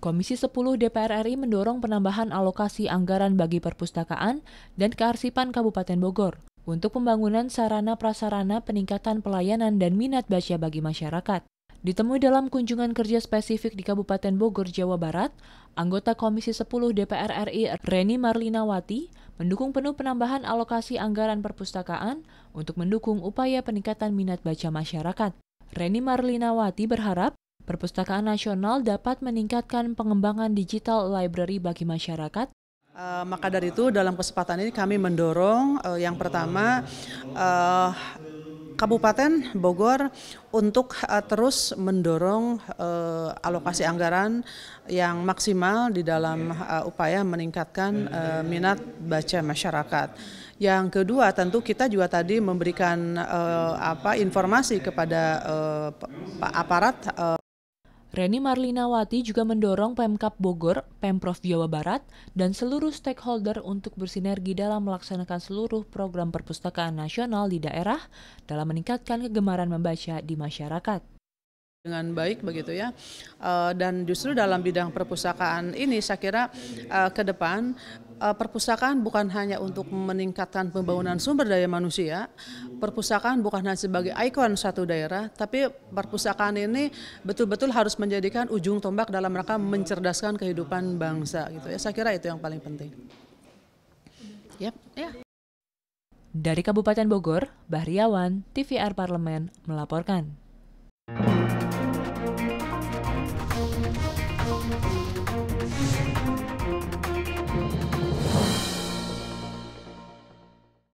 Komisi 10 DPR RI mendorong penambahan alokasi anggaran bagi perpustakaan dan kearsipan Kabupaten Bogor untuk pembangunan sarana prasarana peningkatan pelayanan dan minat baca bagi masyarakat. Ditemui dalam kunjungan kerja spesifik di Kabupaten Bogor, Jawa Barat, anggota Komisi 10 DPR RI Reni Marlinawati mendukung penuh penambahan alokasi anggaran perpustakaan untuk mendukung upaya peningkatan minat baca masyarakat. Reni Marlinawati berharap Perpustakaan Nasional dapat meningkatkan pengembangan digital library bagi masyarakat eh, maka dari itu dalam kesempatan ini kami mendorong eh, yang pertama eh, Kabupaten Bogor untuk uh, terus mendorong uh, alokasi anggaran yang maksimal di dalam uh, upaya meningkatkan uh, minat baca masyarakat. Yang kedua, tentu kita juga tadi memberikan uh, apa informasi kepada uh, aparat uh, Reni Marlinawati juga mendorong Pemkap Bogor, Pemprov Jawa Barat, dan seluruh stakeholder untuk bersinergi dalam melaksanakan seluruh program perpustakaan nasional di daerah dalam meningkatkan kegemaran membaca di masyarakat dengan baik begitu ya eh, dan justru dalam bidang perpustakaan ini saya kira eh, ke depan Eh, perpustakaan bukan hanya untuk meningkatkan pembangunan sumber daya manusia, perpustakaan bukan hanya sebagai ikon satu daerah, tapi perpustakaan ini betul-betul harus menjadikan ujung tombak dalam rangka mencerdaskan kehidupan bangsa gitu ya. Saya kira itu yang paling penting. Yep, ya. Dari Kabupaten Bogor, Bahriawan, TVR Parlemen melaporkan.